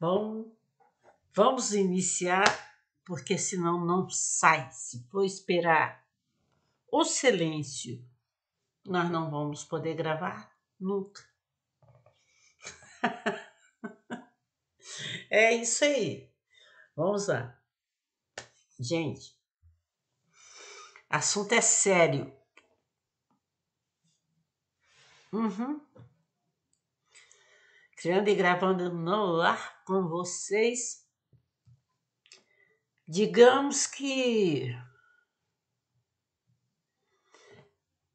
Bom, vamos iniciar, porque senão não sai. Se for esperar o silêncio, nós não vamos poder gravar nunca. é isso aí. Vamos lá. Gente, assunto é sério. Uhum criando e gravando no ar com vocês. Digamos que.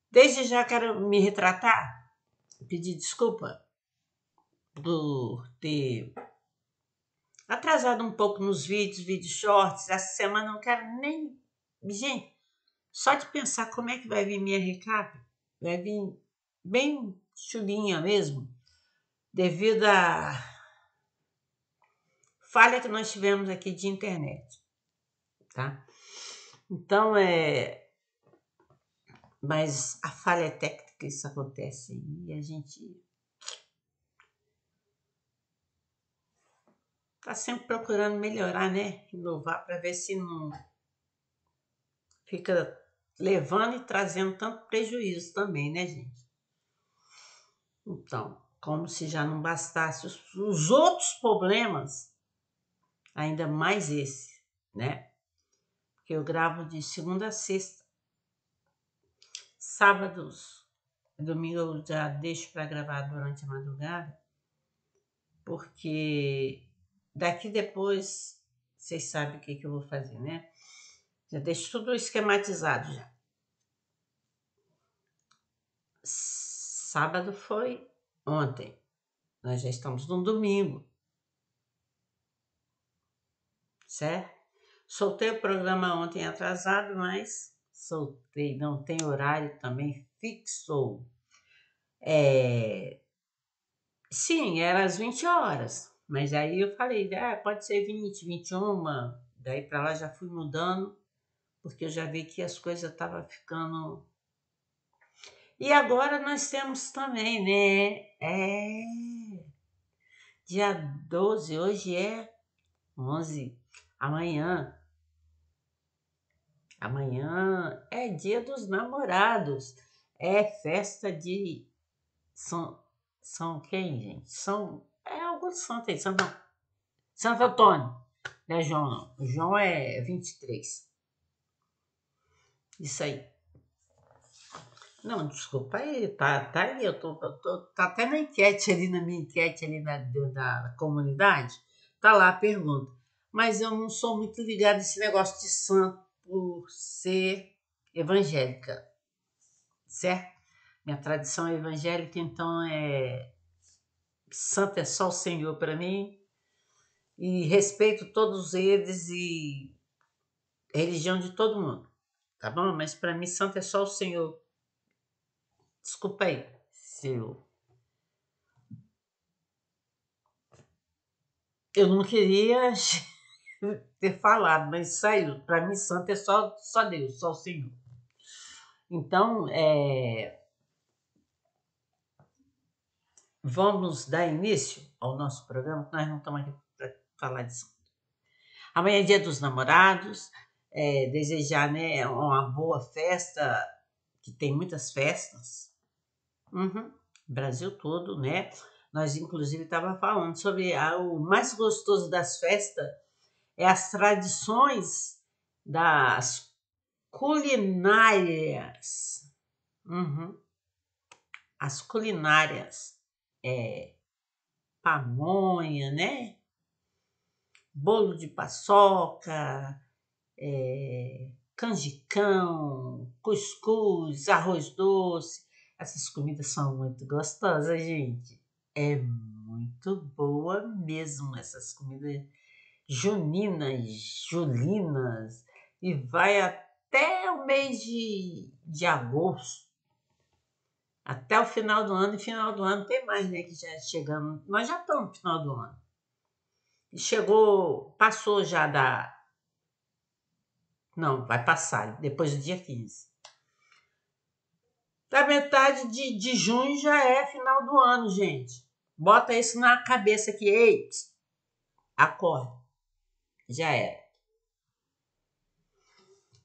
Desde já quero me retratar, pedir desculpa por ter atrasado um pouco nos vídeos, vídeos shorts. Essa semana não quero nem. Gente, só de pensar como é que vai vir minha recap, vai vir bem chulinha mesmo devido à falha que nós tivemos aqui de internet, tá? Então é, mas a falha é técnica isso acontece e a gente tá sempre procurando melhorar, né? Inovar para ver se não fica levando e trazendo tanto prejuízo também, né, gente? Então como se já não bastasse os, os outros problemas, ainda mais esse, né? que eu gravo de segunda a sexta. Sábados, domingo eu já deixo para gravar durante a madrugada, porque daqui depois vocês sabem o que, que eu vou fazer, né? Já deixo tudo esquematizado já. Sábado foi ontem. Nós já estamos no domingo. Certo? Soltei o programa ontem atrasado, mas soltei. Não tem horário também fixo. É... Sim, era às 20 horas. Mas aí eu falei, ah, pode ser 20, 21. Daí para lá já fui mudando, porque eu já vi que as coisas estavam ficando e agora nós temos também, né? É. Dia 12, hoje é 11. Amanhã. Amanhã é dia dos namorados. É festa de São. São quem, gente? São. É algum santo aí, Santo, Santo Antônio. Não é João, João é 23. Isso aí. Não, desculpa aí, tá, tá aí, eu tô, tô, tá até na enquete ali, na minha enquete ali na, da comunidade, tá lá a pergunta. Mas eu não sou muito ligada nesse negócio de santo por ser evangélica, certo? Minha tradição é evangélica, então é. Santo é só o Senhor para mim, e respeito todos eles e religião de todo mundo, tá bom? Mas para mim, santo é só o Senhor Desculpei. Seu. Eu não queria ter falado, mas saiu. Para mim, santo é só, só Deus, só o Senhor. Então, é... vamos dar início ao nosso programa, nós não estamos aqui para falar de santo. Amanhã é dia dos namorados, é, desejar né, uma boa festa, que tem muitas festas, Uhum. Brasil todo, né? Nós, inclusive, estava falando sobre a, o mais gostoso das festas é as tradições das culinárias. Uhum. As culinárias. É, pamonha, né? Bolo de paçoca, é, canjicão, cuscuz, arroz doce, essas comidas são muito gostosas, gente. É muito boa mesmo essas comidas juninas, julinas, e vai até o mês de, de agosto. Até o final do ano, e final do ano tem mais, né? Que já chegamos. Nós já estamos no final do ano. E chegou, passou já da. Não, vai passar, depois do dia 15. Da tá, metade de, de junho já é final do ano, gente. Bota isso na cabeça que, ei, acorda. Já era. É.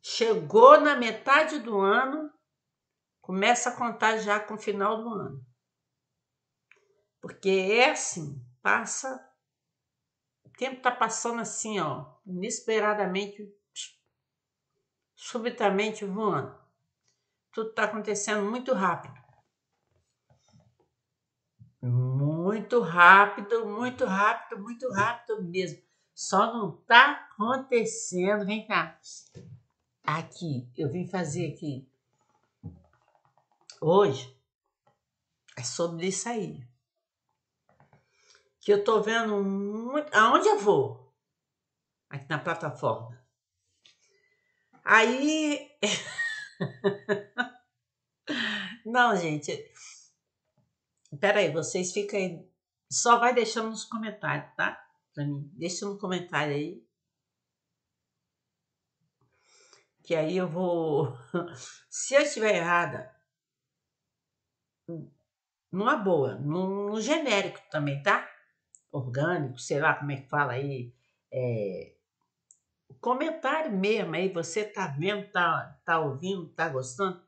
Chegou na metade do ano, começa a contar já com o final do ano. Porque é assim, passa. O tempo tá passando assim, ó, inesperadamente, subitamente voando tudo está acontecendo muito rápido. Muito rápido, muito rápido, muito rápido mesmo. Só não está acontecendo. Vem cá. Aqui, eu vim fazer aqui. Hoje é sobre isso aí. Que eu tô vendo muito. Aonde eu vou? Aqui na plataforma. Aí. Não, gente. Peraí, vocês ficam aí. Só vai deixando nos comentários, tá? Pra mim. Deixa no comentário aí. Que aí eu vou. Se eu estiver errada, numa boa, no, genérico também, tá? Orgânico, sei lá como é que fala aí. É... Comentário mesmo aí, você tá vendo, tá, tá ouvindo, tá gostando?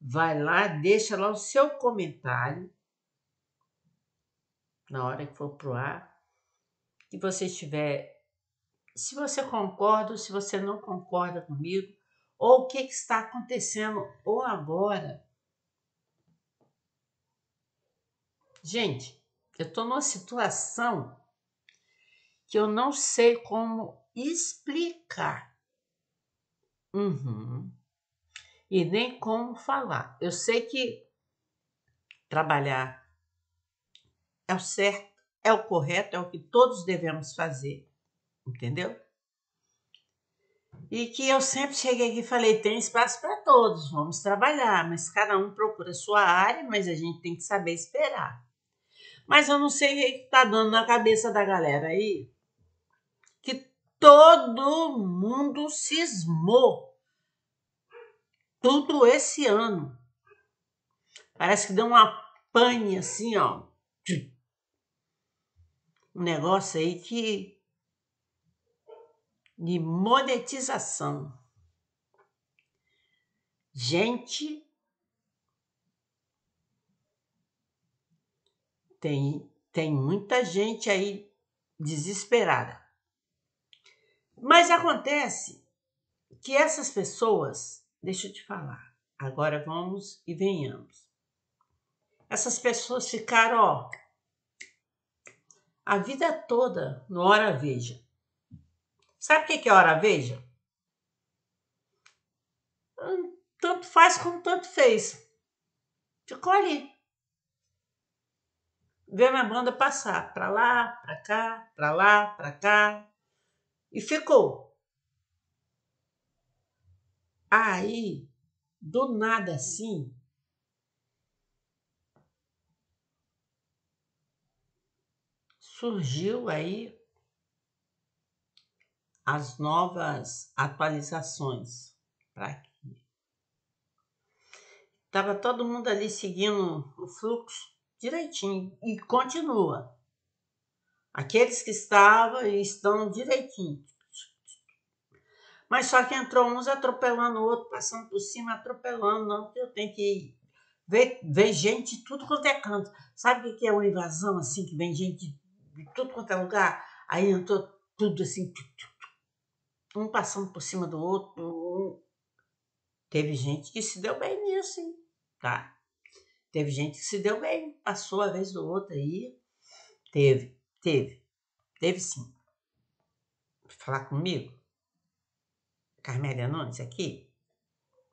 vai lá, deixa lá o seu comentário na hora que for pro ar. Que você estiver, se você concorda ou se você não concorda comigo, ou o que, que está acontecendo ou agora. Gente, eu estou numa situação que eu não sei como explicar. Uhum e nem como falar. Eu sei que trabalhar é o certo, é o correto, é o que todos devemos fazer, entendeu? E que eu sempre cheguei aqui e falei: tem espaço para todos, vamos trabalhar, mas cada um procura a sua área, mas a gente tem que saber esperar. Mas eu não sei o que é está dando na cabeça da galera aí, que todo mundo cismou tudo esse ano. Parece que deu uma pane assim, ó. Um negócio aí que de monetização. Gente, tem tem muita gente aí desesperada. Mas acontece que essas pessoas Deixa eu te falar. Agora vamos e venhamos. Essas pessoas ficaram, ó, a vida toda no hora veja. Sabe o que é hora veja? Hum, tanto faz como tanto fez. Ficou ali. Vendo a banda passar para lá, para cá, para lá, para cá. E ficou. Aí, do nada assim, surgiu aí as novas atualizações para aqui. Estava todo mundo ali seguindo o fluxo direitinho e continua. Aqueles que estavam e estão direitinho, mas só que entrou uns atropelando o outro, passando por cima, atropelando. Não, eu tenho que ir. Ver, ver gente de tudo quanto é canto. Sabe o que é uma invasão, assim, que vem gente de tudo quanto é lugar? Aí entrou tudo assim, um passando por cima do outro. Teve gente que se deu bem nisso, hein? tá? Teve gente que se deu bem, passou a vez do outro aí. Teve, teve, teve sim. Falar comigo? Carmélia Nunes aqui,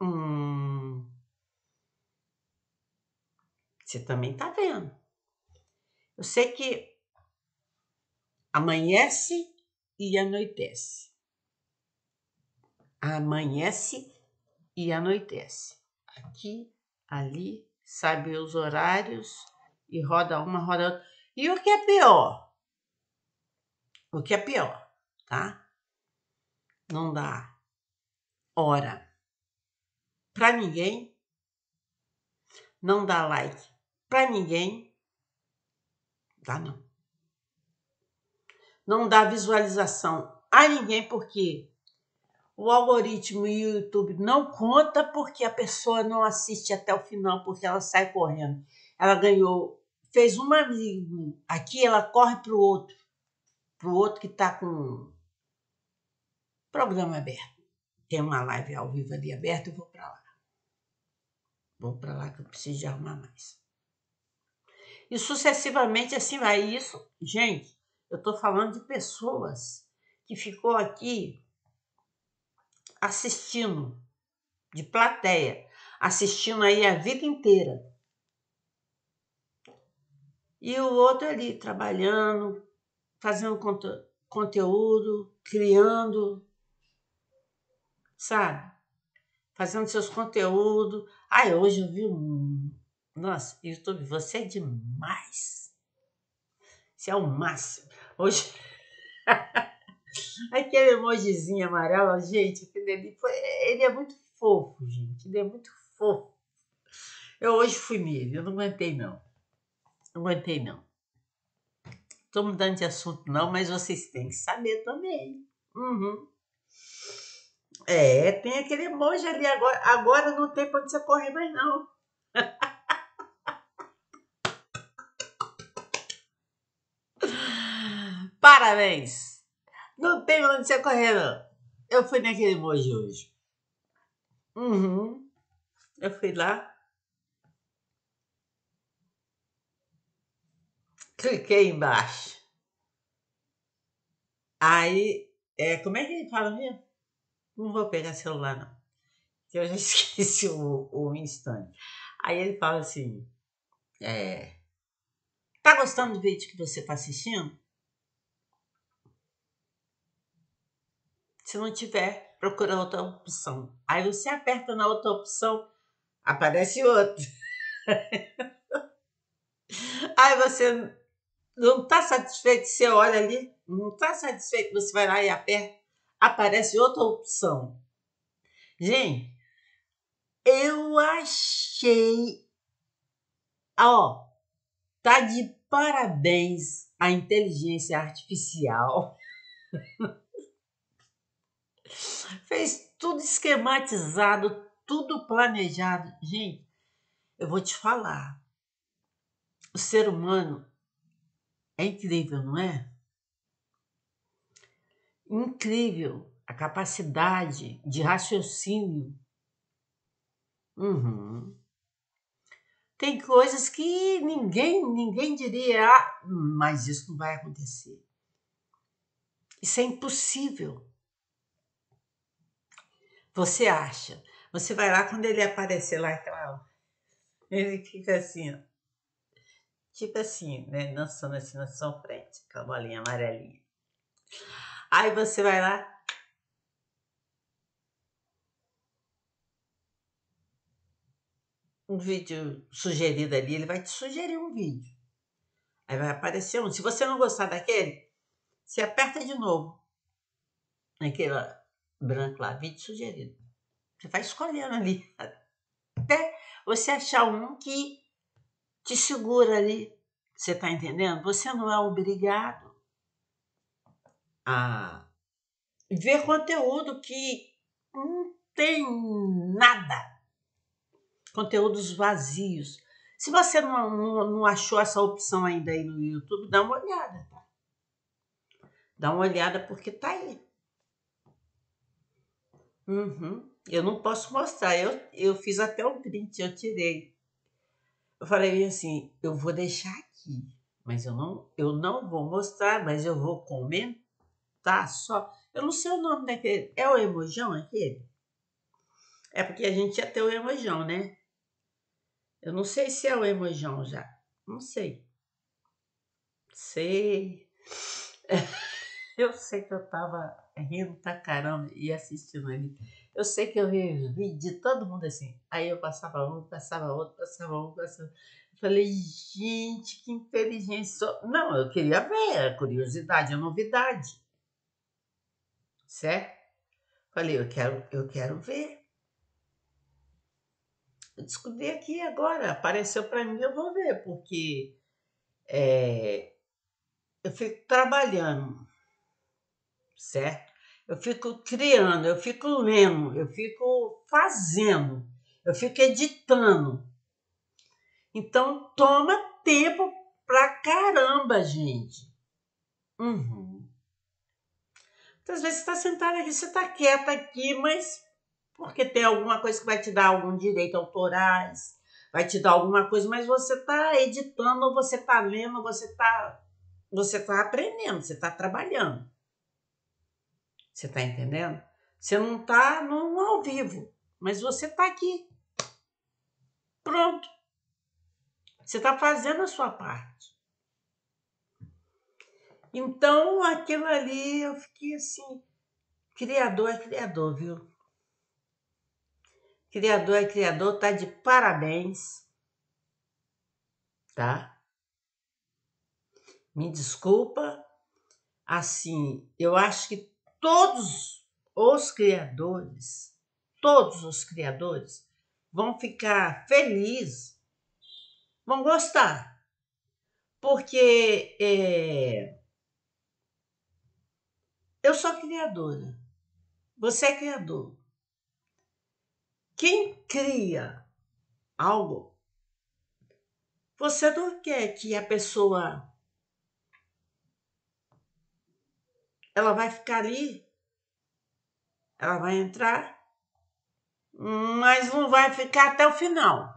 hum, você também tá vendo. Eu sei que amanhece e anoitece. Amanhece e anoitece. Aqui, ali, sabe os horários e roda uma, roda outra. E o que é pior? O que é pior, tá? Não dá Ora, para ninguém, não dá like para ninguém, dá não. Não dá visualização a ninguém porque o algoritmo e o YouTube não conta porque a pessoa não assiste até o final, porque ela sai correndo. Ela ganhou, fez um amigo aqui, ela corre para o outro, para o outro que está com programa aberto tem uma live ao vivo ali aberta, eu vou para lá. Vou para lá que eu preciso de arrumar mais. E sucessivamente assim vai. isso, gente, eu estou falando de pessoas que ficou aqui assistindo, de plateia, assistindo aí a vida inteira. E o outro ali trabalhando, fazendo conteúdo, criando, sabe? Fazendo seus conteúdos. Ai, hoje eu vi um. Nossa, YouTube, você é demais. Você é o máximo. Hoje. Aquele emojizinho amarelo, gente, ele, foi... ele é muito fofo, gente. Ele é muito fofo. Eu hoje fui nele, eu não aguentei, não. Não aguentei, não. Estou mudando de assunto, não, mas vocês têm que saber também. Uhum. É, tem aquele emoji ali agora. Agora não tem pra onde você correr mais, não. Parabéns! Não tem onde você correr, não. Eu fui naquele emoji hoje. Uhum. Eu fui lá. Cliquei embaixo. Aí, é, como é que ele fala mesmo? não vou pegar celular, não. Que eu já esqueci o, o instante. Aí ele fala assim: é, Tá gostando do vídeo que você tá assistindo? Se não tiver, procura outra opção. Aí você aperta na outra opção, aparece outro. Aí você não tá satisfeito, você olha ali, não tá satisfeito, você vai lá e aperta aparece outra opção. Gente, eu achei. Ó, tá de parabéns a inteligência artificial. Fez tudo esquematizado, tudo planejado. Gente, eu vou te falar. O ser humano é incrível, não é? incrível a capacidade de raciocínio. Uhum. Tem coisas que ninguém, ninguém diria, ah, mas isso não vai acontecer. Isso é impossível. Você acha. Você vai lá, quando ele aparecer lá, aquela, ele fica assim, ó. tipo assim, né? Dançando assim na sua frente, com a bolinha amarelinha. Aí você vai lá. Um vídeo sugerido ali, ele vai te sugerir um vídeo. Aí vai aparecer um. Se você não gostar daquele, você aperta de novo. Naquele branco lá, vídeo sugerido. Você vai escolhendo ali. Até você achar um que te segura ali. Você tá entendendo? Você não é obrigado a ver conteúdo que não tem nada. Conteúdos vazios. Se você não, não, não achou essa opção ainda aí no YouTube, dá uma olhada, tá? Dá uma olhada porque tá aí. Uhum. Eu não posso mostrar. Eu, eu fiz até um print, eu tirei. Eu falei assim, eu vou deixar aqui, mas eu não, eu não vou mostrar, mas eu vou comentar tá só. Eu não sei o nome daquele. É o Emojão aquele? É porque a gente ia ter o Emojão, né? Eu não sei se é o Emojão já. Não sei. Sei. Eu sei que eu tava rindo pra caramba e assistindo ali. Eu sei que eu vi de todo mundo assim. Aí eu passava um, passava outro, passava um, passava outro. Falei, gente, que inteligência. Não, eu queria ver, era curiosidade, é novidade certo? Falei, eu quero, eu quero ver. Eu descobri aqui agora, apareceu para mim, eu vou ver, porque é, eu fico trabalhando, certo? Eu fico criando, eu fico lendo, eu fico fazendo, eu fico editando. Então toma tempo pra caramba, gente. Uhum. Então, às vezes você está sentada ali, você está quieta aqui, mas porque tem alguma coisa que vai te dar algum direito autorais, vai te dar alguma coisa, mas você está editando, você está lendo, você está você tá aprendendo, você está trabalhando. Você está entendendo? Você não está no ao vivo, mas você está aqui. Pronto. Você está fazendo a sua parte. Então, aquilo ali, eu fiquei assim, criador é criador, viu? Criador é criador, tá de parabéns, tá? Me desculpa, assim, eu acho que todos os criadores, todos os criadores vão ficar felizes, vão gostar, porque é, eu sou criadora. Você é criador. Quem cria algo, você não quer que a pessoa ela vai ficar ali, ela vai entrar, mas não vai ficar até o final.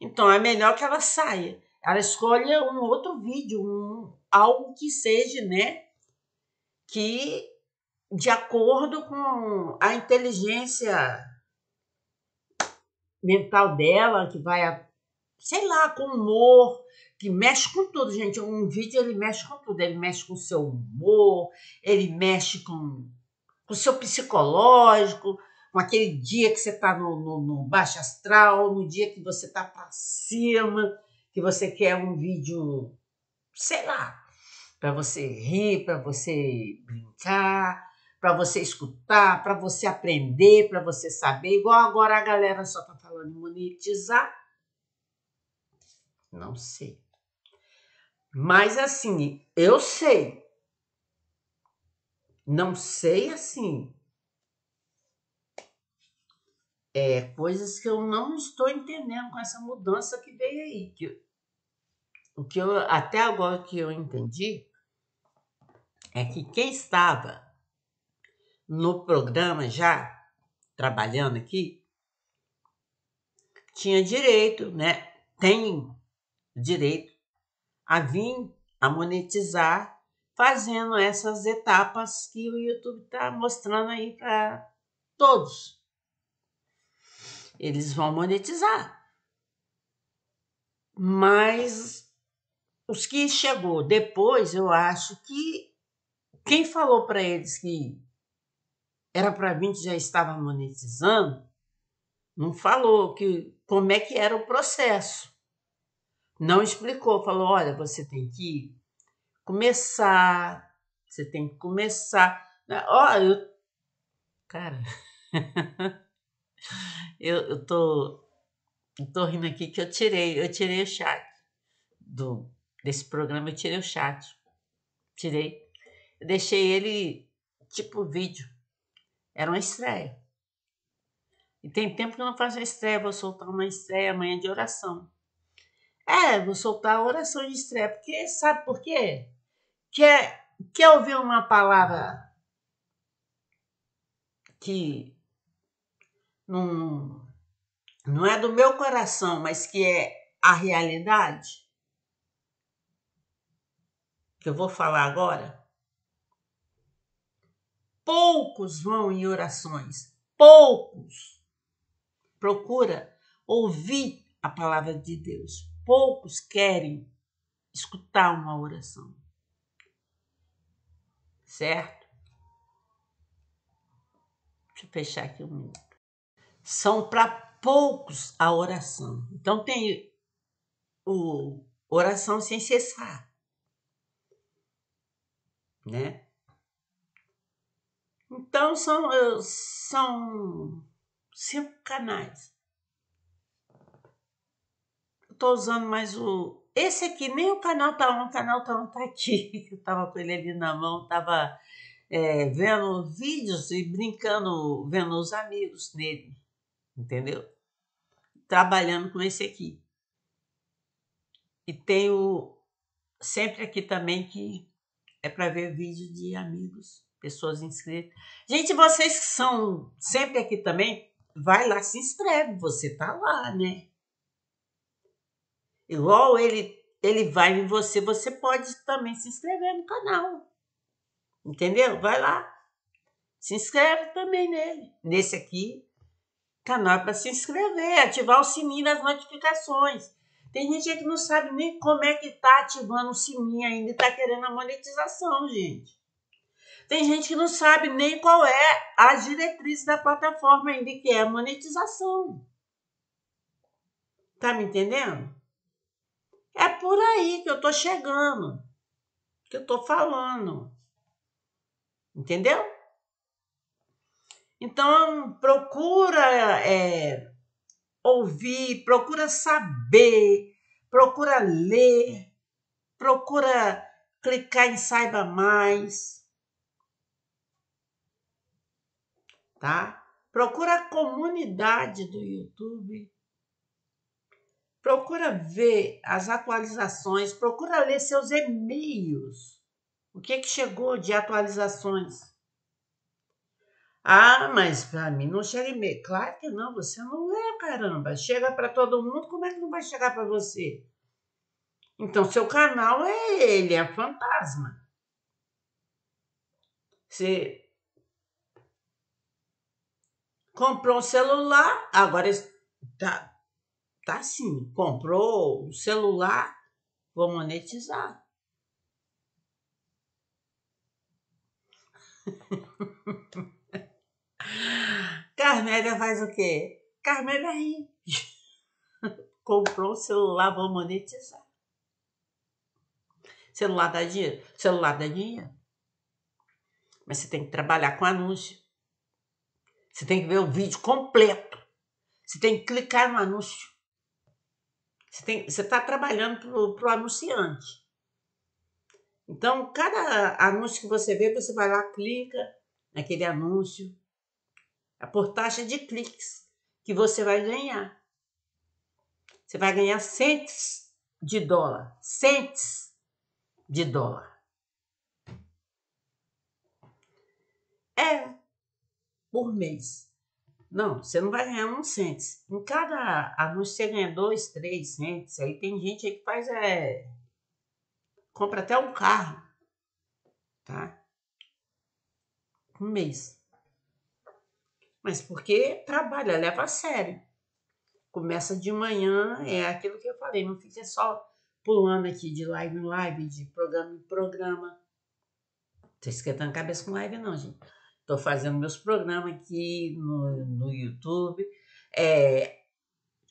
Então é melhor que ela saia. Ela escolha um outro vídeo, um, algo que seja, né? que, de acordo com a inteligência mental dela, que vai, a sei lá, com humor, que mexe com tudo, gente. Um vídeo ele mexe com tudo, ele mexe com o seu humor, ele mexe com o seu psicológico, com aquele dia que você está no, no, no, baixo astral, no dia que você está para cima, que você quer um vídeo, sei lá, para você rir, para você brincar, para você escutar, para você aprender, para você saber. Igual agora a galera só tá falando em monetizar. Não sei. Mas assim, eu sei. Não sei assim. É, coisas que eu não estou entendendo com essa mudança que veio aí. Que, o que eu, até agora que eu entendi é que quem estava no programa já trabalhando aqui tinha direito, né? Tem direito a vir a monetizar fazendo essas etapas que o YouTube está mostrando aí para todos. Eles vão monetizar. Mas os que chegou depois, eu acho que quem falou para eles que era para mim que já estava monetizando, não falou que como é que era o processo. Não explicou, falou: "Olha, você tem que começar, você tem que começar". Ó, oh, eu cara, eu, eu tô eu tô rindo aqui que eu tirei, eu tirei o chat do desse programa, eu tirei o chat. Tirei eu deixei ele tipo vídeo. Era uma estreia. E tem tempo que eu não faço uma estreia, vou soltar uma estreia amanhã de oração. É, vou soltar a oração de estreia, porque sabe por quê? Quer, quer ouvir uma palavra que não, não é do meu coração, mas que é a realidade? Que eu vou falar agora? poucos vão em orações, poucos. Procura ouvir a palavra de Deus. Poucos querem escutar uma oração. Certo? Deixa eu fechar aqui um minuto. São para poucos a oração. Então tem o oração sem cessar. Né? Então são, eh, são cinco canais. Estou usando mais o. Esse aqui, nem o canal tá lá o canal tá on tá aqui. Eu tava com ele ali na mão, tava é, vendo vídeos e brincando, vendo os amigos dele, entendeu? Trabalhando com esse aqui. E tenho sempre aqui também que é para ver vídeo de amigos pessoas inscritas. Gente, vocês que são sempre aqui também, vai lá, se inscreve, você tá lá, né? Igual ele, ele vai em você, você pode também se inscrever no canal. Entendeu? Vai lá. Se inscreve também nele. Nesse aqui, canal é para se inscrever, ativar o sininho das notificações. Tem gente que não sabe nem como é que tá ativando o sininho ainda e tá querendo a monetização, gente. Tem gente que não sabe nem qual é a diretriz da plataforma ainda, que é a monetização. Tá me entendendo? É por aí que eu tô chegando, que eu tô falando. Entendeu? Então, procura é, ouvir, procura saber, procura ler, procura clicar em saiba mais tá? Procura a comunidade do YouTube. Procura ver as atualizações, procura ler seus e-mails. O que é que chegou de atualizações? Ah, mas para mim não chega e-mail. Claro que não, você não lê, caramba. Chega para todo mundo, como é que não vai chegar para você? Então, seu canal é ele, é fantasma. Você Comprou um celular, agora está, tá assim, comprou um celular, vou monetizar. Carmélia faz o quê? Carmélia ri. Comprou o celular, vou monetizar. Celular dá dinheiro? Celular dá dinheiro. Mas você tem que trabalhar com anúncio. Você tem que ver o vídeo completo. Você tem que clicar no anúncio. Você está trabalhando para o anunciante. Então, cada anúncio que você vê, você vai lá, clica naquele anúncio. É por taxa de cliques que você vai ganhar. Você vai ganhar centes de dólar. Centes de dólar. É por mês. Não, você não vai ganhar um cento. Em cada anúncio você ganha dois, três centos. Aí tem gente aí que faz é compra até um carro, tá? Um mês. Mas porque trabalha, leva a sério. Começa de manhã, é aquilo que eu falei, não fica só pulando aqui de live em live, de programa em programa. Não tô esquentando a cabeça com live, não, gente estou fazendo meus programas aqui no, no YouTube, é,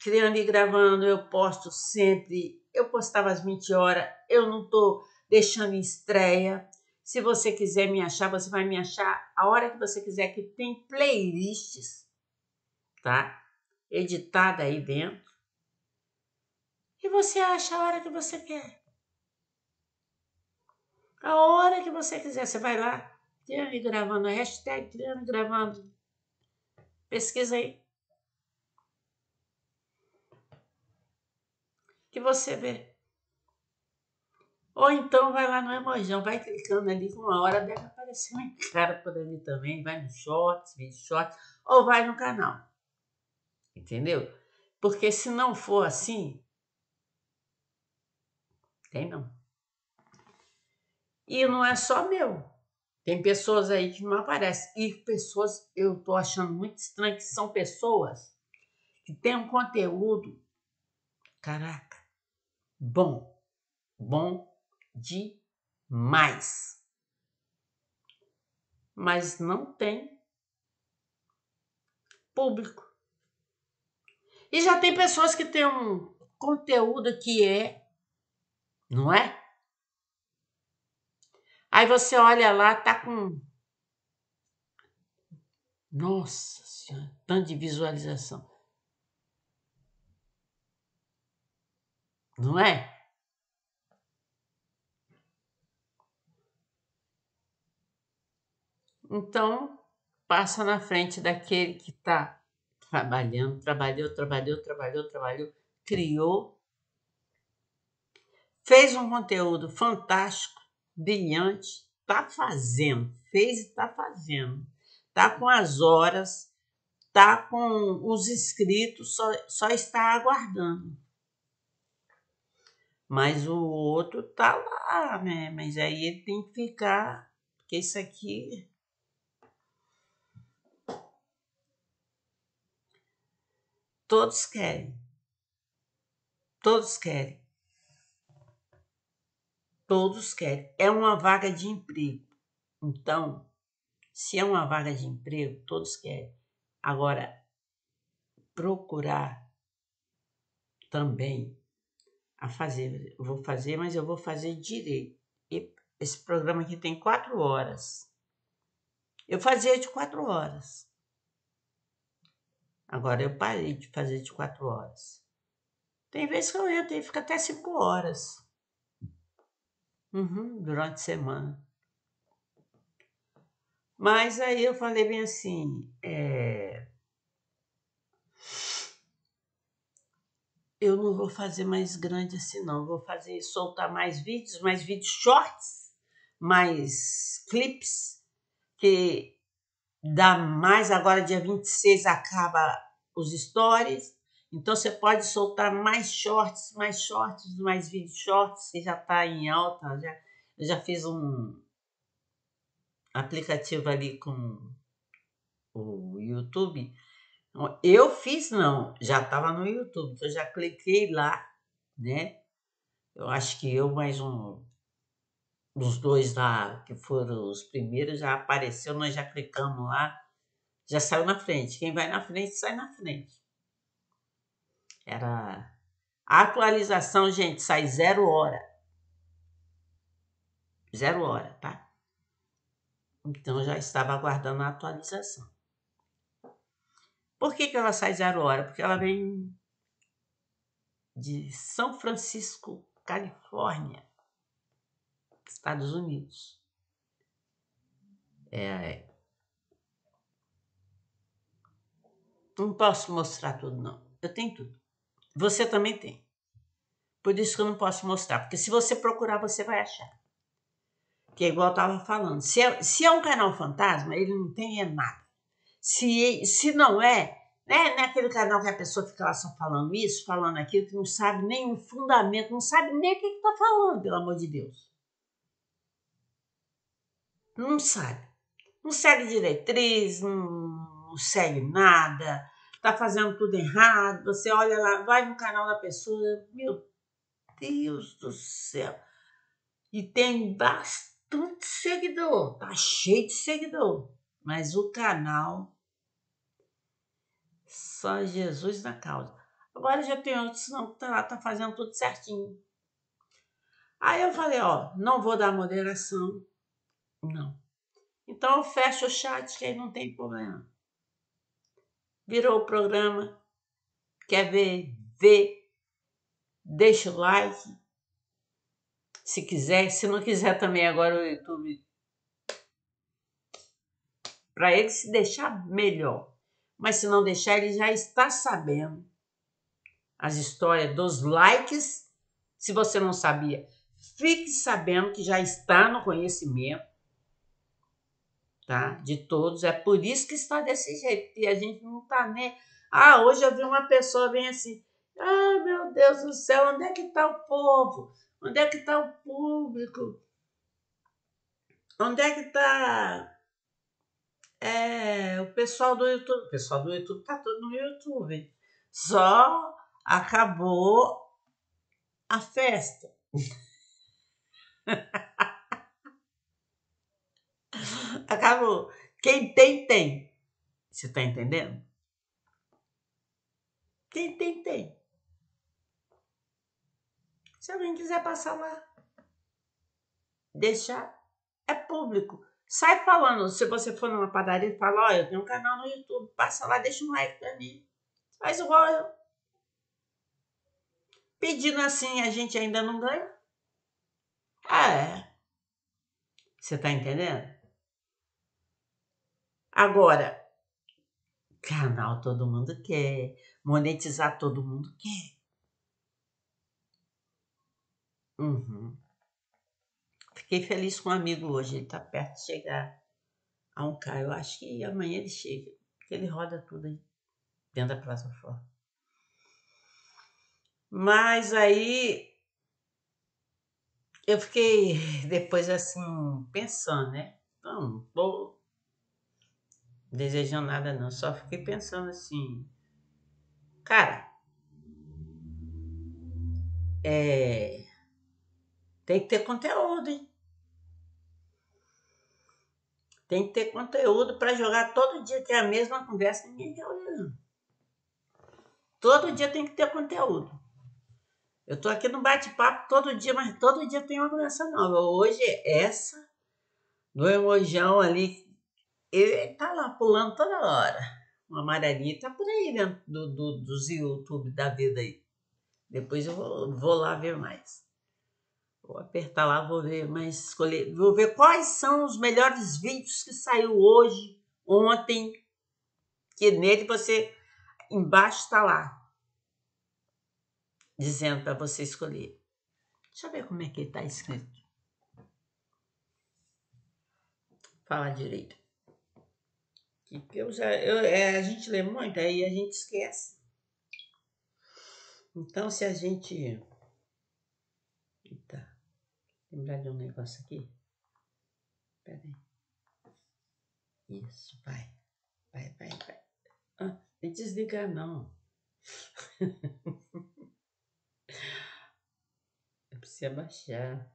criando e gravando, eu posto sempre, eu postava às 20 horas, eu não estou deixando estreia. Se você quiser me achar, você vai me achar a hora que você quiser, que tem playlists, tá? Editada aí dentro. E você acha a hora que você quer. A hora que você quiser, você vai lá, Triane gravando, hashtag Triane gravando. Pesquisa aí. Que você vê. Ou então vai lá no Emojão, vai clicando ali com uma hora, deve aparecer um cara por ali também. Vai no shorts, vídeo shorts, ou vai no canal. Entendeu? Porque se não for assim, tem não. E não é só meu. Tem pessoas aí que não aparecem. E pessoas, eu tô achando muito estranho, que são pessoas que têm um conteúdo, caraca, bom. Bom demais. Mas não tem público. E já tem pessoas que têm um conteúdo que é, não é? Aí você olha lá, tá com. Nossa Senhora, tanto de visualização. Não é? Então, passa na frente daquele que está trabalhando, trabalhou, trabalhou, trabalhou, trabalhou, criou, fez um conteúdo fantástico brilhante, tá fazendo, fez e tá fazendo. Tá com as horas, tá com os inscritos, só, só está aguardando. Mas o outro tá lá, né? Mas aí ele tem que ficar, porque isso aqui Todos querem. Todos querem. Todos querem. É uma vaga de emprego. Então, se é uma vaga de emprego, todos querem. Agora, procurar também a fazer, eu vou fazer, mas eu vou fazer direito. E esse programa aqui tem quatro horas. Eu fazia de quatro horas. Agora eu parei de fazer de quatro horas. Tem vezes que eu entro e fica até cinco horas. Uhum, durante a semana. Mas aí eu falei bem assim, é... eu não vou fazer mais grande assim não, vou fazer soltar mais vídeos, mais vídeos shorts, mais clips, que dá mais agora dia 26 acaba os stories, então você pode soltar mais shorts, mais shorts, mais vídeos shorts, que já está em alta. Já, eu já fiz um aplicativo ali com o YouTube. Eu fiz não, já estava no YouTube, então já cliquei lá, né? Eu acho que eu mais um os dois lá que foram os primeiros já apareceu, nós já clicamos lá, já saiu na frente. Quem vai na frente sai na frente. Era. A atualização, gente, sai zero hora. Zero hora, tá? Então já estava aguardando a atualização. Por que, que ela sai zero hora? Porque ela vem de São Francisco, Califórnia, Estados Unidos. É... Não posso mostrar tudo, não. Eu tenho tudo. Você também tem. Por isso que eu não posso mostrar, porque se você procurar, você vai achar. Que é igual eu estava falando. Se é, se é um canal fantasma, ele não tem é nada. Se, se não é, né, não é aquele canal que a pessoa fica lá só falando isso, falando aquilo, que não sabe nem o fundamento, não sabe nem o que está falando, pelo amor de Deus. Não sabe. Não segue diretriz, não, não segue nada, tá fazendo tudo errado, você olha lá, vai no canal da pessoa, meu Deus do céu. E tem bastante seguidor, tá cheio de seguidor, mas o canal só Jesus na causa. Agora já tem outros não tá lá, tá fazendo tudo certinho. Aí eu falei, ó, não vou dar moderação. Não. Então eu fecho o chat que aí não tem problema virou o programa. Quer ver? Vê. Deixa o like. Se quiser, se não quiser também agora o YouTube. Para ele se deixar melhor. Mas se não deixar, ele já está sabendo as histórias dos likes. Se você não sabia, fique sabendo que já está no conhecimento tá? De todos. É por isso que está desse jeito, que a gente não está nem. Ah, hoje eu vi uma pessoa bem assim. Ah, meu Deus do céu, onde é que está o povo? Onde é que está o público? Onde é que está é, o pessoal do YouTube? O pessoal do YouTube está todo no YouTube. Só acabou a festa. acabou. Quem tem, tem. Você tá entendendo? Quem tem, tem. Se alguém quiser passar lá, deixar, é público. Sai falando, se você for numa padaria e fala, ó, oh, eu tenho um canal no YouTube, passa lá, deixa um like pra mim. Faz igual eu. Pedindo assim, a gente ainda não ganha? Ah, é. Você tá entendendo? Agora, canal todo mundo quer, monetizar todo mundo quer. Uhum. Fiquei feliz com um amigo hoje, ele tá perto de chegar a um carro. Eu acho que amanhã ele chega, porque ele roda tudo aí dentro da plataforma. Mas aí eu fiquei depois assim pensando, né? Não, vou desejando nada, não. Só fiquei pensando assim, cara, é, tem que ter conteúdo, hein? Tem que ter conteúdo para jogar todo dia, ter é a mesma conversa, ninguém quer Todo dia tem que ter conteúdo. Eu tô aqui no bate-papo todo dia, mas todo dia tem uma conversa nova. Hoje é essa, do emojão ali ele tá lá pulando toda hora. Uma amarelinha tá por aí dentro do, do, dos YouTube da vida aí. Depois eu vou, vou lá ver mais. Vou apertar lá, vou ver, mais escolher, vou ver quais são os melhores vídeos que saiu hoje, ontem, que nele você embaixo tá lá dizendo para você escolher. Deixa eu ver como é que está escrito. Fala direito. Que eu já, eu, é, a gente lê muito, aí a gente esquece. Então, se a gente. Eita, lembrar de um negócio aqui. Pera aí. Isso, vai. Vai, vai, vai. Ah, nem desligar, não. eu preciso abaixar.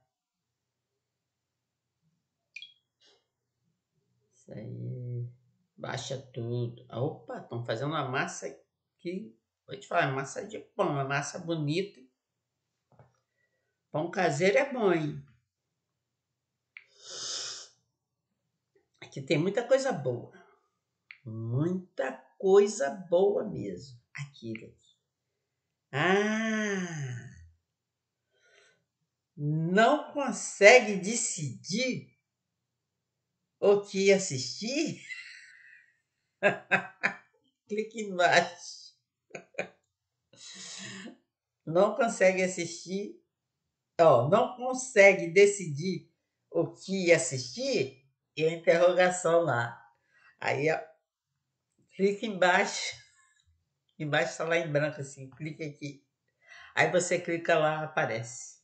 Isso aí. Baixa tudo. Ah, opa, estão fazendo uma massa aqui. Vou te falar, massa de pão, uma massa bonita. Pão caseiro é bom, hein? Aqui tem muita coisa boa. Muita coisa boa mesmo. Aquilo aqui. Ah! Não consegue decidir o que assistir? Clique embaixo. Não consegue assistir, Oh, não consegue decidir o que assistir e a interrogação lá. Aí, ó, clica embaixo. Embaixo está lá em branco, assim, clique aqui. Aí você clica lá, aparece.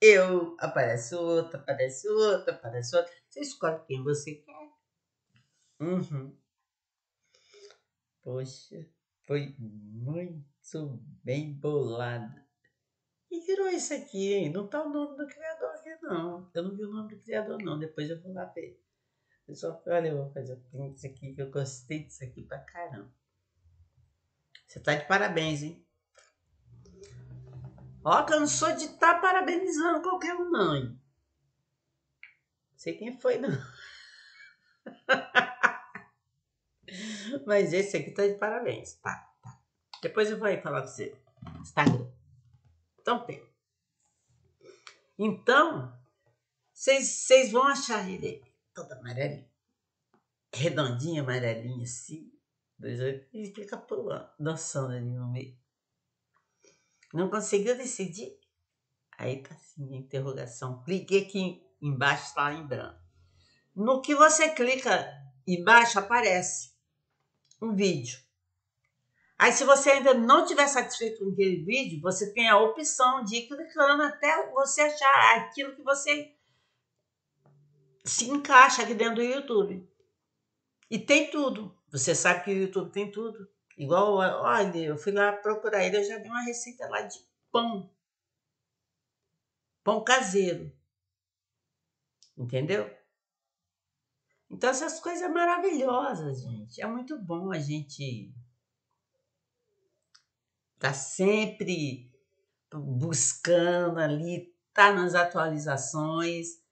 Eu, aparece outro, aparece outro, aparece outro. Você escolhe quem você quer. Uhum. Poxa, foi muito bem bolado. E virou isso aqui, hein? Não tá o nome do criador aqui, não. Eu não vi o nome do criador, não. Depois eu vou lá ver. só olha, eu vou fazer o print isso aqui, que eu gostei disso aqui pra caramba. Você tá de parabéns, hein? Ó, cansou de estar tá parabenizando qualquer um, não, hein? Não sei quem foi, não. Mas esse aqui tá de parabéns. Tá, tá. Depois eu vou aí falar pra você. Instagram. Então tem. Então, vocês vão achar ele toda amarelinha. Redondinha, amarelinha, assim. Dois olhos. E fica pulando, dançando ali no meio. Não conseguiu decidir? Aí tá assim, interrogação. Clique aqui embaixo, tá em branco. No que você clica embaixo, aparece um vídeo. Aí, se você ainda não tiver satisfeito com aquele vídeo, você tem a opção de ir clicando até você achar aquilo que você se encaixa aqui dentro do YouTube. E tem tudo. Você sabe que o YouTube tem tudo. Igual, olha, eu fui lá procurar ele, eu já vi uma receita lá de pão. Pão caseiro. Entendeu? Então, essas coisas maravilhosas, gente. É muito bom a gente tá sempre buscando ali, tá nas atualizações.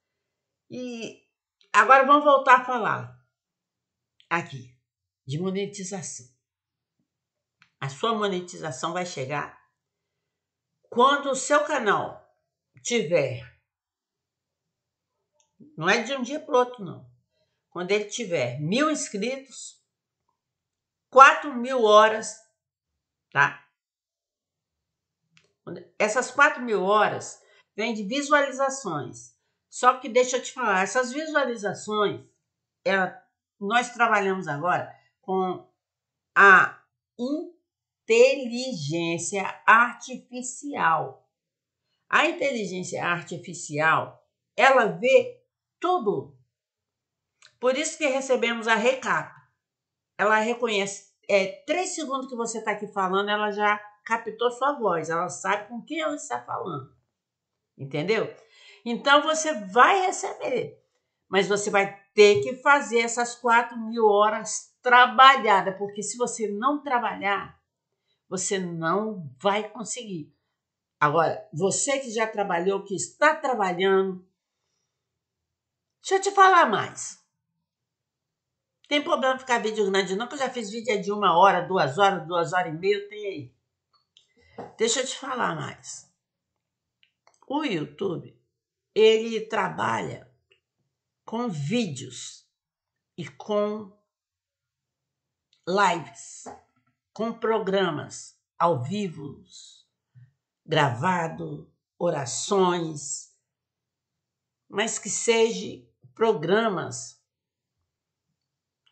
E agora vamos voltar a falar aqui de monetização. A sua monetização vai chegar quando o seu canal tiver. Não é de um dia para o outro, não quando ele tiver mil inscritos, quatro mil horas, tá? Essas quatro mil horas vêm de visualizações. Só que deixa eu te falar, essas visualizações, ela, nós trabalhamos agora com a inteligência artificial. A inteligência artificial, ela vê tudo por isso que recebemos a recap. Ela reconhece, é, três segundos que você está aqui falando, ela já captou sua voz, ela sabe com quem ela está falando. Entendeu? Então você vai receber, mas você vai ter que fazer essas quatro mil horas trabalhada, porque se você não trabalhar, você não vai conseguir. Agora, você que já trabalhou, que está trabalhando, deixa eu te falar mais. Tem problema ficar vídeo grande, não, que eu já fiz vídeo de uma hora, duas horas, duas horas e meia, tem aí. Deixa eu te falar mais. O YouTube, ele trabalha com vídeos e com lives, com programas ao vivo, gravado, orações, mas que sejam programas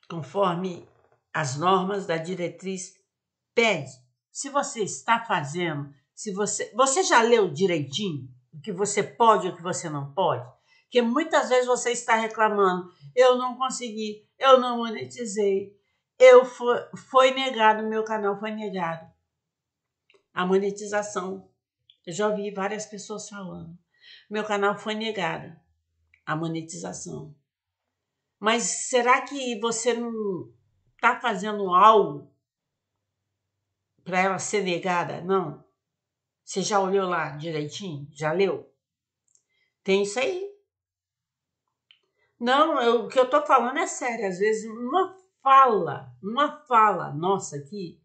conforme as normas da diretriz pede. Se você está fazendo, se você, você já leu direitinho o que você pode e o que você não pode, porque muitas vezes você está reclamando, eu não consegui, eu não monetizei, eu foi, foi negado, meu canal foi negado. A monetização. Eu já ouvi várias pessoas falando. Meu canal foi negado. A monetização. Mas será que você não está fazendo algo para ela ser negada? Não. Você já olhou lá direitinho? Já leu? Tem isso aí. Não, eu, o que eu tô falando é sério. Às vezes uma fala, uma fala nossa aqui.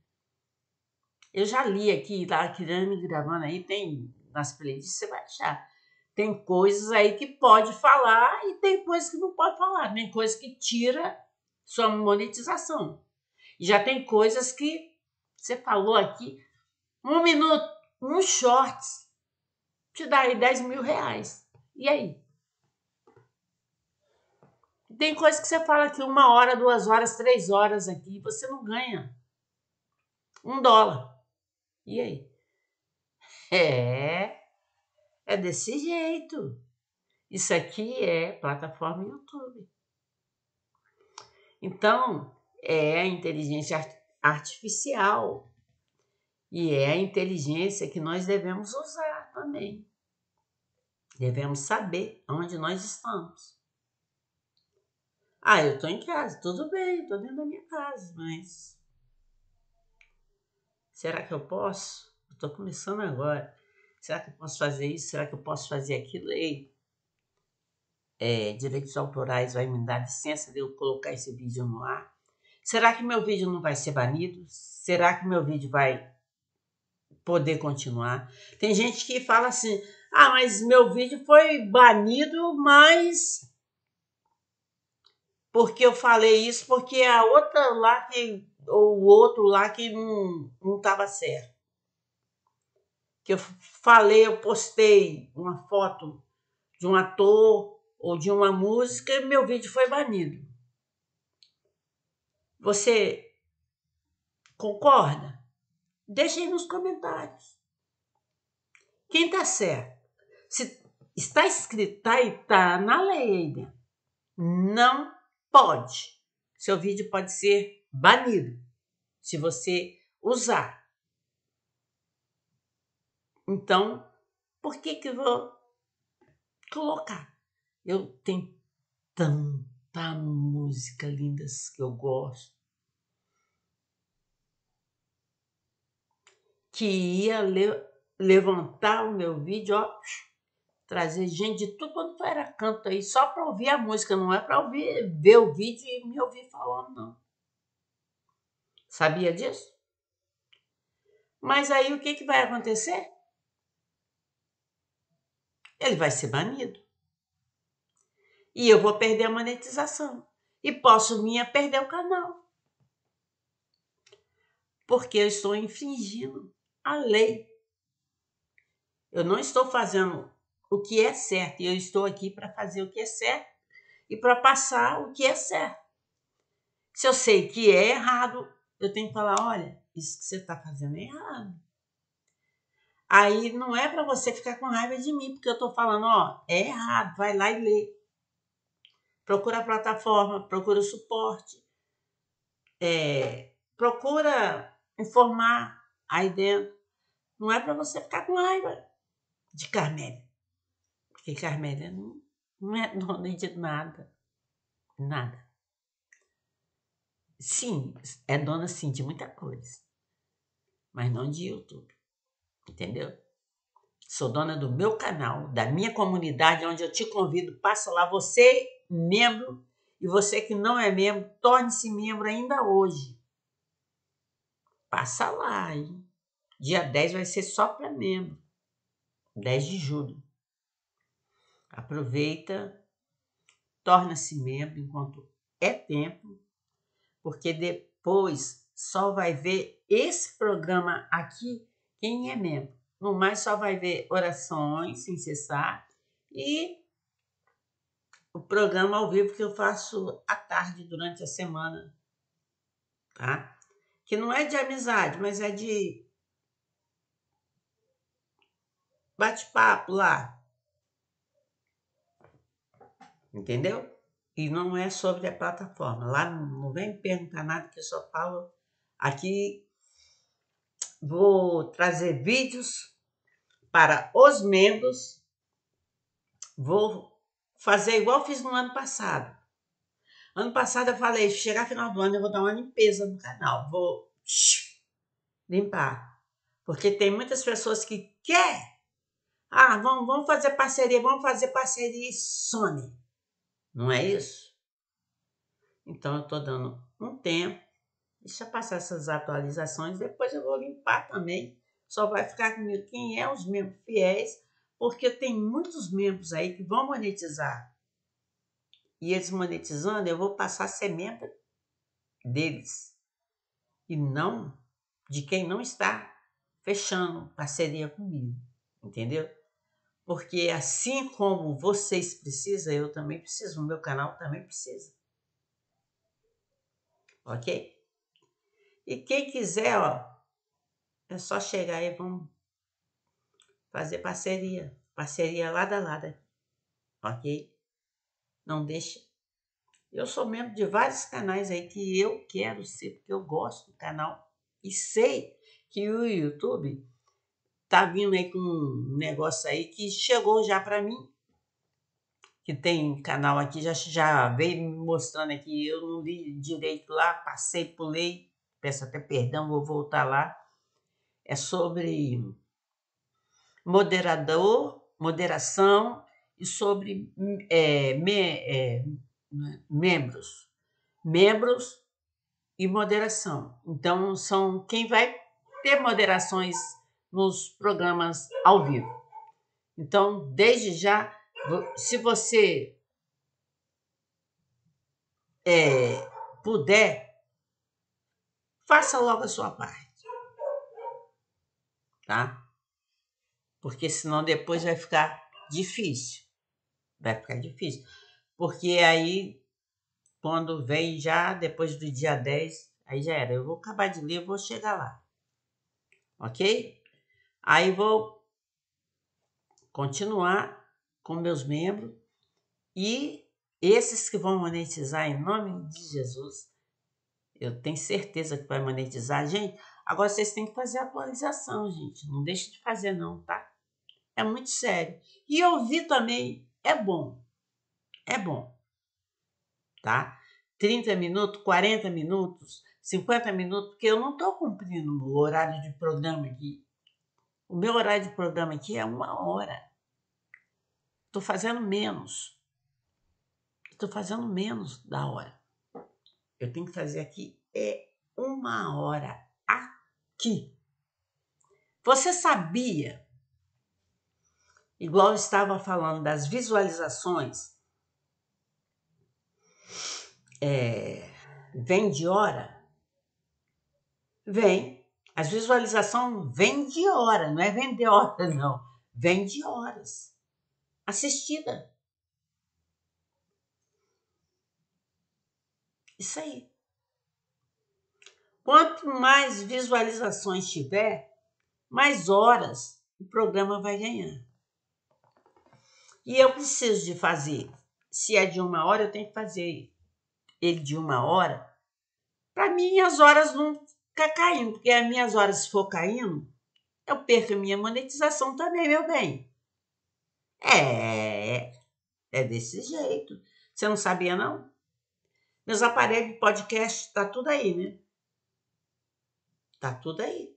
Eu já li aqui, tá querendo me gravando aí, tem nas playlists, você vai achar. Tem coisas aí que pode falar e tem coisas que não pode falar. Tem coisa que tira sua monetização. E já tem coisas que você falou aqui, um minuto, um shorts, te dá aí 10 mil reais. E aí? Tem coisa que você fala aqui uma hora, duas horas, três horas aqui, você não ganha um dólar. E aí? É. É desse jeito. Isso aqui é plataforma YouTube. Então, é a inteligência artificial. E é a inteligência que nós devemos usar também. Devemos saber onde nós estamos. Ah, eu estou em casa, tudo bem, estou dentro da minha casa, mas será que eu posso? Estou começando agora. Será que eu posso fazer isso? Será que eu posso fazer aquilo? Ei, é, direitos autorais vai me dar licença de eu colocar esse vídeo no ar? Será que meu vídeo não vai ser banido? Será que meu vídeo vai poder continuar? Tem gente que fala assim: ah, mas meu vídeo foi banido, mas porque eu falei isso, porque a outra lá que, ou o outro lá que não estava certo que eu falei, eu postei uma foto de um ator ou de uma música e meu vídeo foi banido. Você concorda? Deixe aí nos comentários. Quem está certo? Se está escrito, tá, está na lei ainda. Não pode. Seu vídeo pode ser banido se você usar então, por que que vou colocar? Eu tenho tanta música linda que eu gosto. Que ia le levantar o meu vídeo, ó, trazer gente de tudo quanto era canto aí, só para ouvir a música, não é para ouvir ver o vídeo e me ouvir falando, não. Sabia disso? Mas aí o que, que vai acontecer? ele vai ser banido. E eu vou perder a monetização. E posso minha perder o canal. Porque eu estou infringindo a lei. Eu não estou fazendo o que é certo. E eu estou aqui para fazer o que é certo e para passar o que é certo. Se eu sei que é errado, eu tenho que falar: olha, isso que você está fazendo é errado. Aí não é para você ficar com raiva de mim, porque eu estou falando, ó, é errado, vai lá e lê. Procura a plataforma, procura o suporte, é, procura informar aí dentro. Não é para você ficar com raiva de Carmélia. Porque Carmélia não, não é dona de nada. Nada. Sim, é dona sim de muita coisa, mas não de YouTube. Entendeu? Sou dona do meu canal, da minha comunidade, onde eu te convido, passa lá, você membro e você que não é membro, torne-se membro ainda hoje. Passa lá, hein? Dia 10 vai ser só para membro. 10 de julho. Aproveita, torna-se membro enquanto é tempo, porque depois só vai ver esse programa aqui quem é membro? No mais, só vai ver orações sem cessar e o programa ao vivo que eu faço à tarde durante a semana, tá? Que não é de amizade, mas é de bate-papo lá. Entendeu? E não é sobre a plataforma. Lá não vem perguntar nada que eu só falo aqui vou trazer vídeos para os membros. Vou fazer igual fiz no ano passado. Ano passado eu falei, chegar final do ano eu vou dar uma limpeza no canal, vou limpar. Porque tem muitas pessoas que quer. Ah, vamos, vamos fazer parceria, vamos fazer parceria e some. Não é isso? Então eu estou dando um tempo Deixa passar essas atualizações, depois eu vou limpar também. Só vai ficar comigo quem é os membros fiéis, porque tem muitos membros aí que vão monetizar. E eles monetizando, eu vou passar a sementa deles. E não de quem não está fechando parceria comigo, entendeu? Porque assim como vocês precisam, eu também preciso, o meu canal também precisa. Ok? E quem quiser, ó, é só chegar e vamos fazer parceria. Parceria lado a lado. Ok? Não deixe. Eu sou membro de vários canais aí que eu quero ser, porque eu gosto do canal. E sei que o YouTube tá vindo aí com um negócio aí que chegou já para mim. Que tem canal aqui, já, já veio me mostrando aqui. Eu não li direito lá, passei, pulei peço até perdão, vou voltar lá, é sobre moderador, moderação e sobre é, me, é, membros. Membros e moderação. Então, são quem vai ter moderações nos programas ao vivo. Então, desde já, se você é, puder faça logo a sua parte. Tá? Porque senão depois vai ficar difícil. Vai ficar difícil. Porque aí, quando vem já depois do dia 10, aí já era. Eu vou acabar de ler, vou chegar lá. Ok? Aí vou continuar com meus membros e esses que vão monetizar em nome de Jesus eu tenho certeza que vai monetizar. Gente, agora vocês têm que fazer a atualização, gente. Não deixe de fazer, não, tá? É muito sério. E ouvir também é bom. É bom. Tá? 30 minutos, 40 minutos, 50 minutos, porque eu não estou cumprindo o horário de programa aqui. O meu horário de programa aqui é uma hora. Estou fazendo menos. Estou fazendo menos da hora eu tenho que fazer aqui é uma hora aqui. Você sabia, igual eu estava falando das visualizações, é, vem de hora? Vem. As visualizações vêm de hora, não é vender hora, não. Vem de horas. Assistida. Isso aí. Quanto mais visualizações tiver, mais horas o programa vai ganhar. E eu preciso de fazer. Se é de uma hora, eu tenho que fazer ele de uma hora. Para mim, as horas não ficar caindo, porque as minhas horas, se for caindo, eu perco a minha monetização também, meu bem. É, é, é desse jeito. Você não sabia, não? Meus aparelhos de podcast, tá tudo aí, né? Tá tudo aí.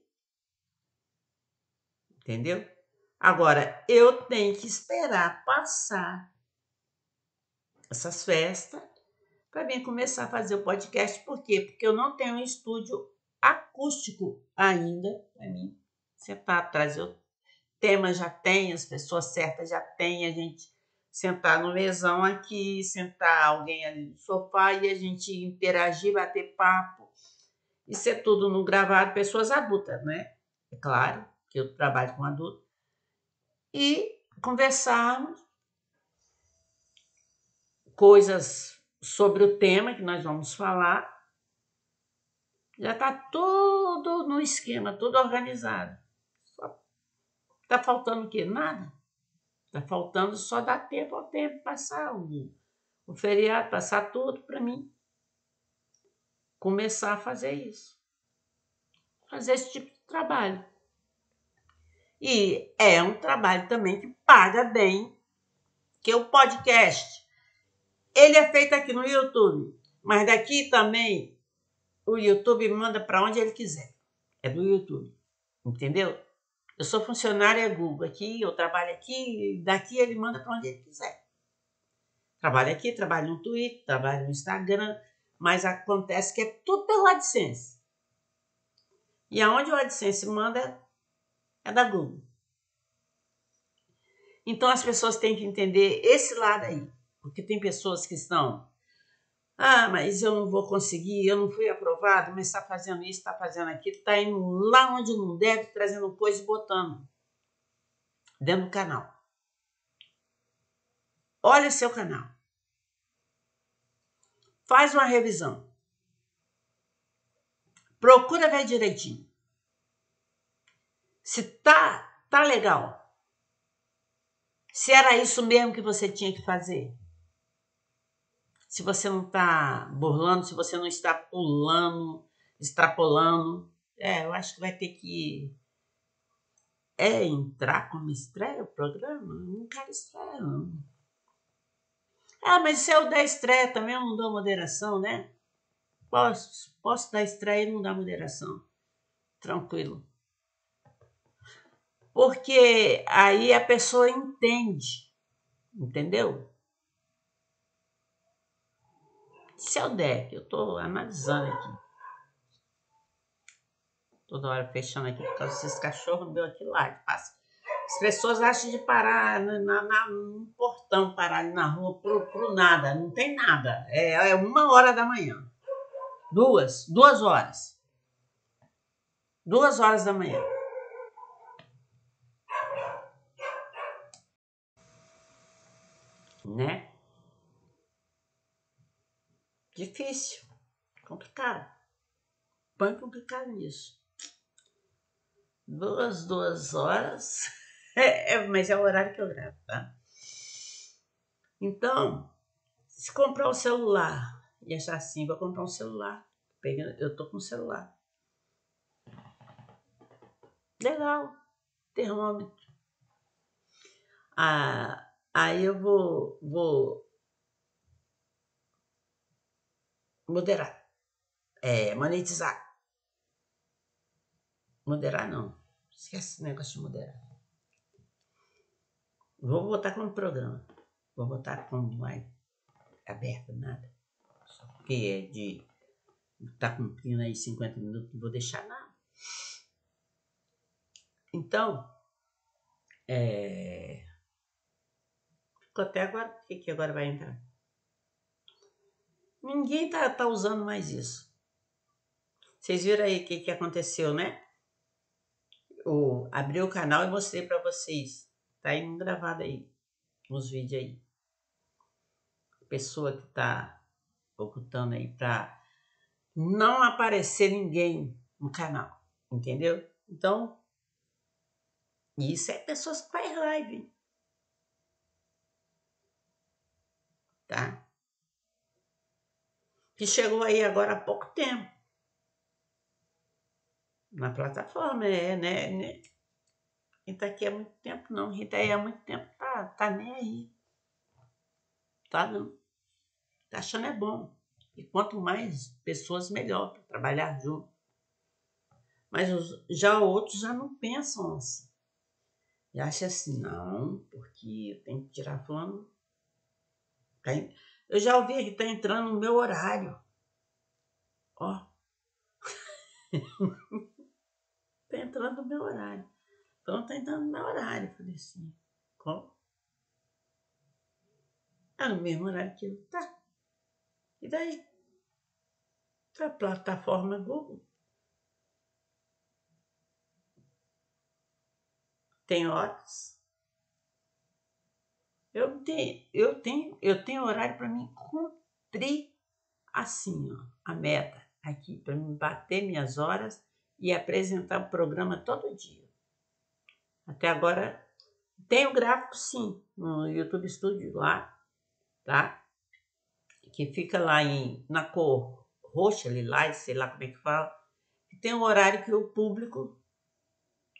Entendeu? Agora, eu tenho que esperar passar essas festas para mim começar a fazer o podcast. Por quê? Porque eu não tenho um estúdio acústico ainda para mim você tá atrás. Eu tema já tem, as pessoas certas já tem a gente sentar no mesão aqui, sentar alguém ali no sofá e a gente interagir, bater papo. Isso é tudo no gravado, pessoas adultas, né? É claro, que eu trabalho com adulto. E conversarmos coisas sobre o tema que nós vamos falar. Já está tudo no esquema, tudo organizado. Está faltando o quê? Nada tá faltando só dar tempo ao tempo passar o, o feriado, passar todo para mim. Começar a fazer isso. Fazer esse tipo de trabalho. E é um trabalho também que paga bem, que é o podcast. Ele é feito aqui no YouTube, mas daqui também o YouTube manda para onde ele quiser. É do YouTube, entendeu? Eu sou funcionária Google aqui, eu trabalho aqui, daqui ele manda para onde ele quiser. Trabalho aqui, trabalho no Twitter, trabalho no Instagram, mas acontece que é tudo pelo AdSense. E aonde o AdSense manda é da Google. Então as pessoas têm que entender esse lado aí, porque tem pessoas que estão ah, mas eu não vou conseguir, eu não fui aprovado, mas está fazendo isso, está fazendo aquilo, está indo lá onde não deve, trazendo coisa e botando dentro do canal. Olha seu canal. Faz uma revisão. Procura ver direitinho. Se tá, tá legal. Se era isso mesmo que você tinha que fazer se você não está burlando, se você não está pulando, extrapolando. É, eu acho que vai ter que é entrar como estreia o programa? Eu não quero estreia, não. Ah, mas se eu der estreia também, eu não dou moderação, né? Posso, posso dar estreia e não dar moderação. Tranquilo. Porque aí a pessoa entende, entendeu? Se eu é der, eu tô analisando aqui. Toda hora fechando aqui por causa desses cachorros meu aqui lá que passa. As pessoas acham de parar na, na, no portão, parar ali na rua pro, pro nada. Não tem nada. É, é uma hora da manhã. Duas, duas horas. Duas horas da manhã. Né? Difícil, complicado. Põe complicado nisso. Duas, duas horas, é, é, mas é o horário que eu gravo, tá? Então, se comprar um celular e achar assim, vou comprar um celular. Eu tô com um celular. Legal, termômetro. Ah, aí eu vou, vou moderar, é, monetizar. Moderar não, esquece esse negócio de moderar. Vou botar como programa, vou botar como mais aberto, nada. Só porque é de tá cumprindo aí 50 minutos, não vou deixar nada. Então, é... Ficou até agora, o que, que agora vai entrar? Ninguém tá, tá usando mais isso. Vocês viram aí o que, que aconteceu, né? Eu abri o canal e mostrei para vocês. Tá indo gravado aí, nos vídeos aí. Pessoa que tá ocultando aí pra não aparecer ninguém no canal, entendeu? Então, isso é pessoas que fazem live. Tá? que chegou aí agora há pouco tempo. Na plataforma, é, né? né? Quem tá aqui há muito tempo, não. Rita aí há muito tempo, tá, tá nem aí. Tá não. Tá achando é bom. E quanto mais pessoas, melhor para trabalhar junto. Mas os, já outros já não pensam assim. Já acham assim, não, porque tem que tirar fulano. Tá eu já ouvi que está entrando no meu horário. Ó. tá entrando no meu horário. Então tá entrando no meu horário. Eu falei assim, como? É tá no mesmo horário que eu. Tá. E daí? Da plataforma Google. Tem horas eu tenho, eu tenho, eu tenho horário para mim cumprir assim, ó, a meta aqui para me bater minhas horas e apresentar o programa todo dia. Até agora tem o gráfico sim no YouTube Studio lá, tá? Que fica lá em na cor roxa, lilás, sei lá como é que fala. tem um horário que o público,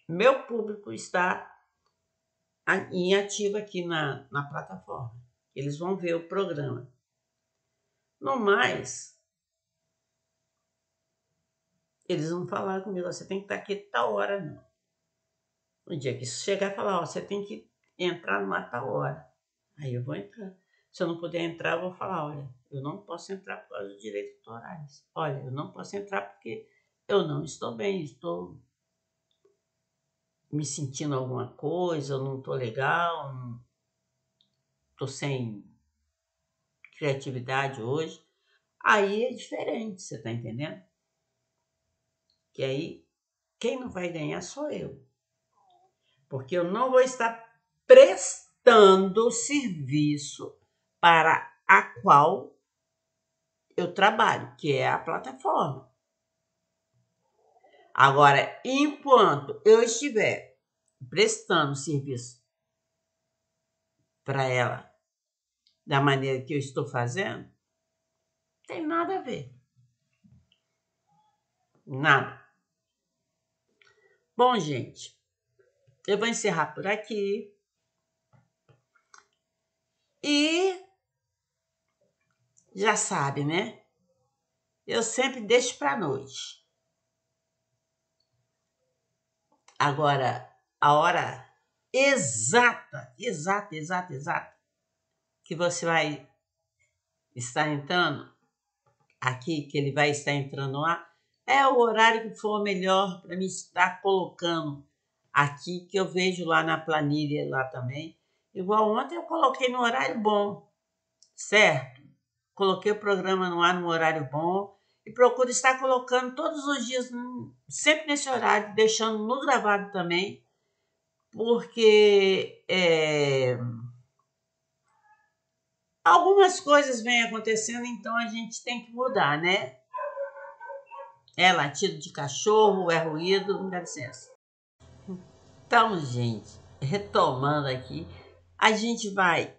meu público está em ativo aqui na, na plataforma. Eles vão ver o programa. No mais, eles vão falar comigo, você tem que estar aqui tal hora, não. dia que chegar, falar, ó, você tem que entrar numa tal hora. Aí eu vou entrar. Se eu não puder entrar, eu vou falar, olha, eu não posso entrar por causa dos direitos autorais. Olha, eu não posso entrar porque eu não estou bem, estou me sentindo alguma coisa, eu não tô legal, não... tô sem criatividade hoje. Aí é diferente, você tá entendendo? Que aí quem não vai ganhar sou eu. Porque eu não vou estar prestando serviço para a qual eu trabalho, que é a plataforma. Agora, enquanto eu estiver prestando serviço para ela da maneira que eu estou fazendo, tem nada a ver. Nada. Bom, gente, eu vou encerrar por aqui. E já sabe, né? Eu sempre deixo para noite. Agora, a hora exata, exata, exata, exata, que você vai estar entrando aqui, que ele vai estar entrando lá, é o horário que for melhor para me estar colocando aqui, que eu vejo lá na planilha lá também. Igual ontem eu coloquei no horário bom, certo? Coloquei o programa no ar no horário bom e procuro estar colocando todos os dias, sempre nesse horário, deixando no gravado também, porque é, algumas coisas vêm acontecendo, então a gente tem que mudar, né? É latido de cachorro, é ruído, dá licença. Assim. Então, gente, retomando aqui, a gente vai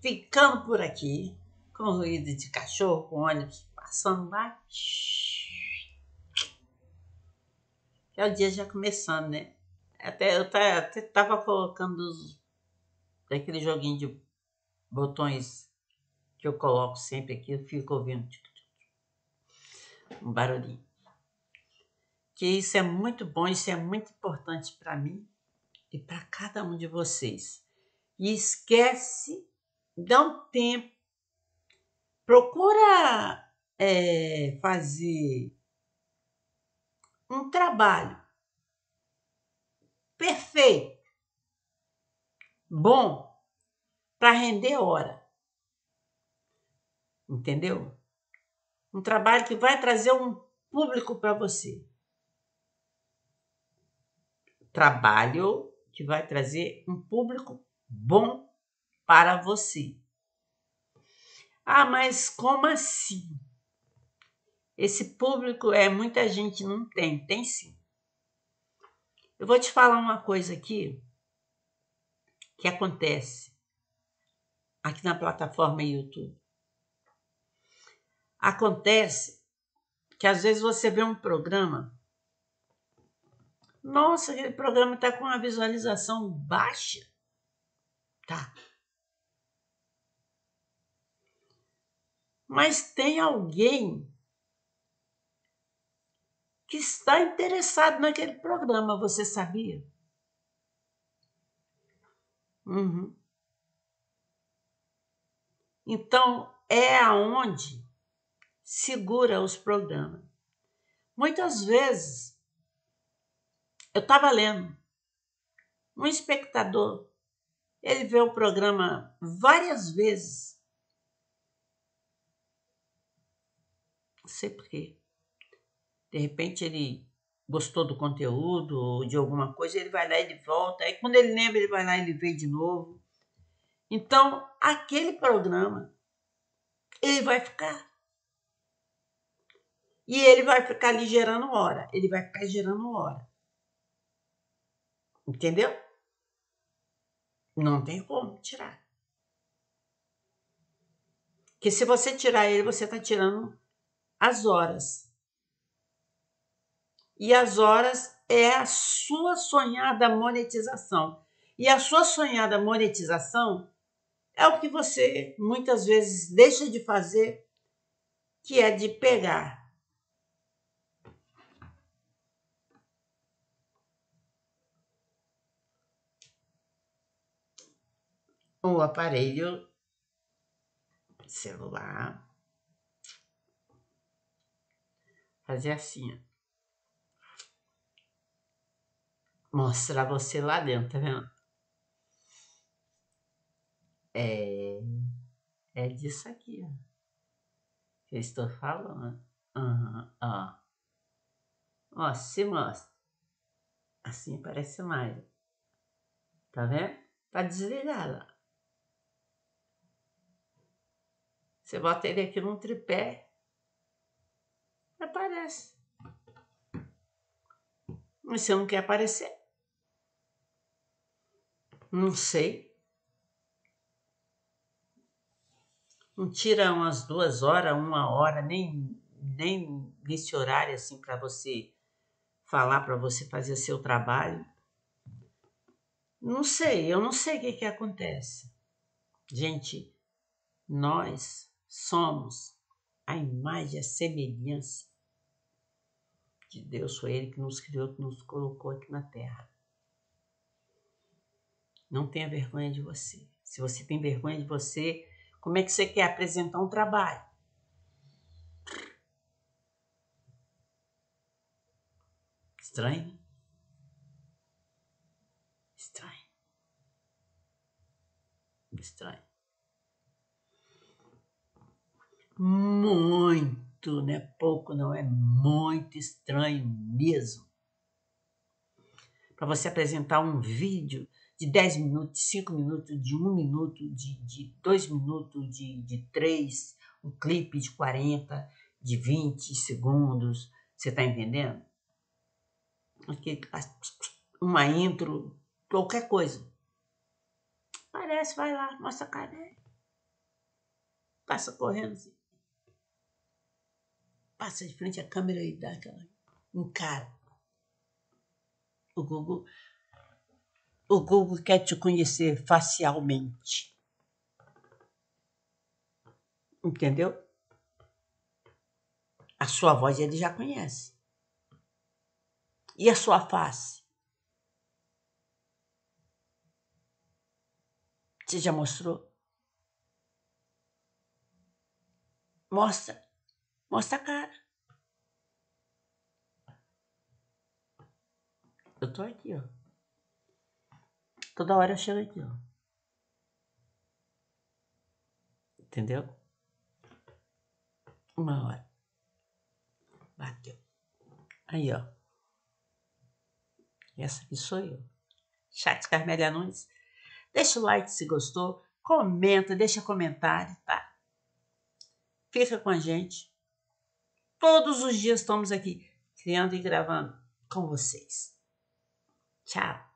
ficando por aqui, com ruído de cachorro, com ônibus, passando lá. É o dia já começando, né? Até eu até tava colocando os, aquele joguinho de botões que eu coloco sempre aqui, eu fico ouvindo um barulhinho. Que isso é muito bom, isso é muito importante para mim e para cada um de vocês. E esquece, dá um tempo, procura é, fazer um trabalho perfeito, bom, para render hora. Entendeu? Um trabalho que vai trazer um público para você. Trabalho que vai trazer um público bom para você. Ah, mas como assim? Esse público é muita gente não tem, tem sim. Eu vou te falar uma coisa aqui que acontece aqui na plataforma YouTube. Acontece que às vezes você vê um programa, nossa, aquele programa está com uma visualização baixa. Tá. Mas tem alguém que está interessado naquele programa, você sabia? Uhum. Então, é aonde segura os programas. Muitas vezes, eu estava lendo, um espectador, ele vê o programa várias vezes. Não sei por quê. De repente ele gostou do conteúdo ou de alguma coisa, ele vai lá e ele volta. Aí quando ele lembra, ele vai lá e ele vê de novo. Então, aquele programa, ele vai ficar. E ele vai ficar ali gerando hora. Ele vai ficar gerando hora. Entendeu? Não tem como tirar. Que se você tirar ele, você está tirando as horas e as horas é a sua sonhada monetização. E a sua sonhada monetização é o que você muitas vezes deixa de fazer, que é de pegar o aparelho celular. Fazer assim, ó. mostrar você lá dentro, tá vendo? É, é disso aqui, ó. Que eu estou falando. Uhum, ó. Ó, se mostra. Assim aparece mais. Tá vendo? Tá desligada. Você bota ele aqui num tripé. Aparece. Mas você não quer aparecer? Não sei. Não tira umas duas horas, uma hora, nem, nem nesse horário assim para você falar, para você fazer seu trabalho. Não sei, eu não sei o que, que acontece. Gente, nós somos a imagem, a semelhança de Deus. Foi Ele que nos criou, que nos colocou aqui na terra. Não tenha vergonha de você. Se você tem vergonha de você, como é que você quer apresentar um trabalho? Estranho? Estranho. Estranho. Muito, né? Pouco não é muito estranho mesmo. Para você apresentar um vídeo de 10 minutos, de 5 minutos, de 1 minuto, de 2 minutos, de 3, de três, um clipe de 40, de 20 segundos. Você está entendendo? Uma intro, qualquer coisa. Parece, vai lá, mostra a cara. Passa correndo assim. Passa de frente à câmera e dá aquela encara. O Gugu o Google quer te conhecer facialmente. Entendeu? A sua voz ele já conhece. E a sua face? Você já mostrou? Mostra. Mostra a cara. Eu tô aqui, ó. Toda hora eu chego aqui, ó. Entendeu? Uma hora. Bateu. Aí, ó. Essa aqui sou eu. Chat Carmélia Nunes. Deixa o like se gostou. Comenta, deixa comentário, tá? Fica com a gente. Todos os dias estamos aqui, criando e gravando com vocês. Tchau!